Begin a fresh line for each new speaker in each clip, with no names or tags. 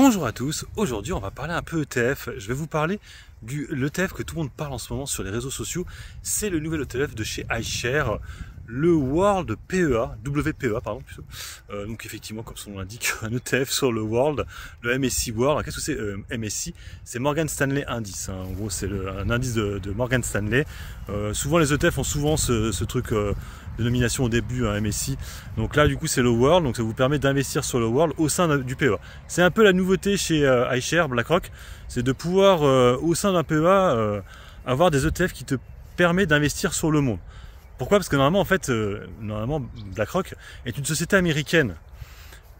Bonjour à tous, aujourd'hui on va parler un peu ETF. Je vais vous parler du l'ETF que tout le monde parle en ce moment sur les réseaux sociaux. C'est le nouvel ETF de chez iShare le World PEA, WPEA pardon, plutôt. Euh, donc effectivement, comme son nom l'indique, un ETF sur le World, le MSI World. Qu'est-ce que c'est euh, C'est Morgan Stanley Indice. Hein. En gros, c'est un indice de, Morgan Stanley. Euh, souvent, les ETF ont souvent ce, ce truc euh, nomination au début, un hein, MSI. Donc là, du coup, c'est le World, donc ça vous permet d'investir sur le World au sein du PEA. C'est un peu la nouveauté chez euh, BlackRock, c'est de pouvoir, au sein d'un PEA, avoir des ETF qui te permettent d'investir sur le monde. Pourquoi Parce que normalement, en fait, euh, normalement, BlackRock est une société américaine.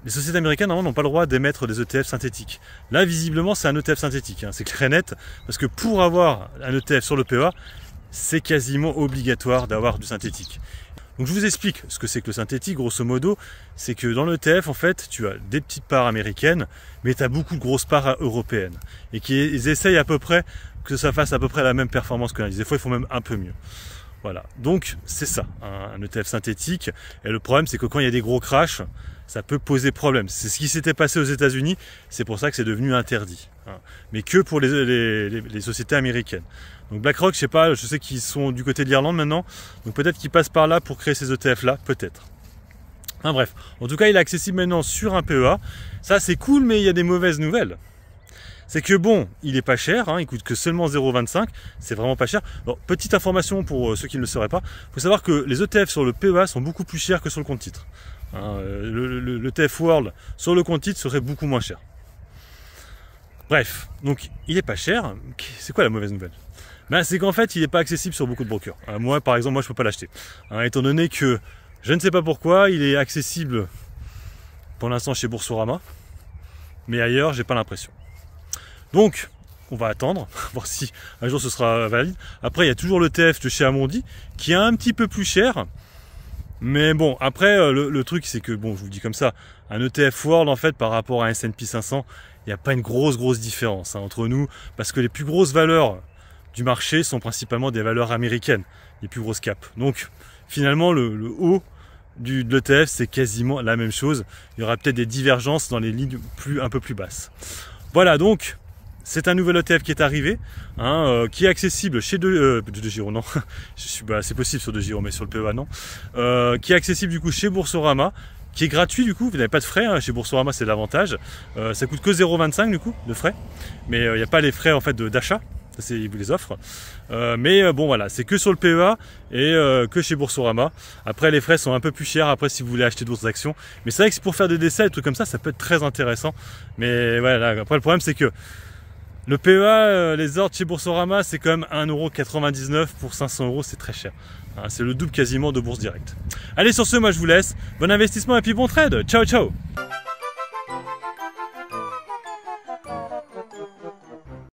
Les sociétés américaines, normalement, n'ont pas le droit d'émettre des ETF synthétiques. Là, visiblement, c'est un ETF synthétique. Hein. c'est clair net. Parce que pour avoir un ETF sur le PEA, c'est quasiment obligatoire d'avoir du synthétique. Donc je vous explique ce que c'est que le synthétique, grosso modo, c'est que dans l'ETF, en fait, tu as des petites parts américaines, mais tu as beaucoup de grosses parts européennes, et qu'ils essayent à peu près que ça fasse à peu près la même performance que l'indice. Des fois, ils font même un peu mieux. Voilà, donc c'est ça, un, ETF synthétique. Et le problème, c'est que quand il y a des gros crashs, ça peut poser problème. C'est ce qui s'était passé aux États-Unis, c'est pour ça que c'est devenu interdit. Hein. Mais que pour les, sociétés américaines. Donc BlackRock, je sais pas, je sais qu'ils sont du côté de l'Irlande maintenant, donc peut-être qu'ils passent par là pour créer ces ETF-là, peut-être. Enfin bref, en tout cas, il est accessible maintenant sur un PEA. Ça, c'est cool, mais il y a des mauvaises nouvelles c'est que bon, il est pas cher, hein, il coûte que seulement 0,25, c'est vraiment pas cher. Alors, petite information pour euh, ceux qui ne le sauraient pas, faut savoir que les ETF sur le PEA sont beaucoup plus chers que sur le compte titre. Hein, euh, le, e TF World sur le compte titre serait beaucoup moins cher. Bref, donc il est pas cher. C'est quoi la mauvaise nouvelle ben, C'est qu'en fait, il n'est pas accessible sur beaucoup de brokers. Hein, moi, par exemple, moi, je peux pas l'acheter. Hein, étant donné que je ne sais pas pourquoi, il est accessible pour l'instant chez Boursorama, mais ailleurs, j'ai pas l'impression. Donc, on va attendre, voir si un jour ce sera valide. Après, il y a toujours le de chez Amondi, qui est un petit peu plus cher. Mais bon, après, euh, le, truc, c'est que, bon, je vous dis comme ça, un ETF World, en fait, par rapport à un S&P 500, il n'y a pas une grosse, grosse différence hein, entre nous, parce que les plus grosses valeurs du marché sont principalement des valeurs américaines, les plus grosses caps. Donc, finalement, le, haut du, de l'ETF, c'est quasiment la même chose. Il y aura peut-être des divergences dans les lignes plus, un peu plus basses. Voilà, donc, c'est un nouvel ETF qui est arrivé, hein, euh, qui est accessible chez De, euh, de Giro, non, bah, c'est possible sur De Giro, mais sur le PEA, non, euh, qui est accessible du coup chez Boursorama, qui est gratuit du coup, vous n'avez pas de frais, hein. chez Boursorama c'est l'avantage, ça coûte que 0,25 du coup de frais, mais il n'y a pas les frais en fait d'achat, ils vous les offrent. mais bon voilà, c'est que sur le PEA et que chez Boursorama. Après les frais sont un peu plus chers après si vous voulez acheter d'autres actions. Mais c'est vrai que pour faire des décès, des trucs comme ça, ça peut être très intéressant. Mais voilà, après le problème c'est que le PEA, euh, les ordres chez Boursorama, c'est quand même 1,99€ pour 500€, c'est très cher. Hein, c'est le double quasiment de Bourse Directe. Allez, sur ce, moi je vous laisse. Bon investissement et puis bon trade. Ciao, ciao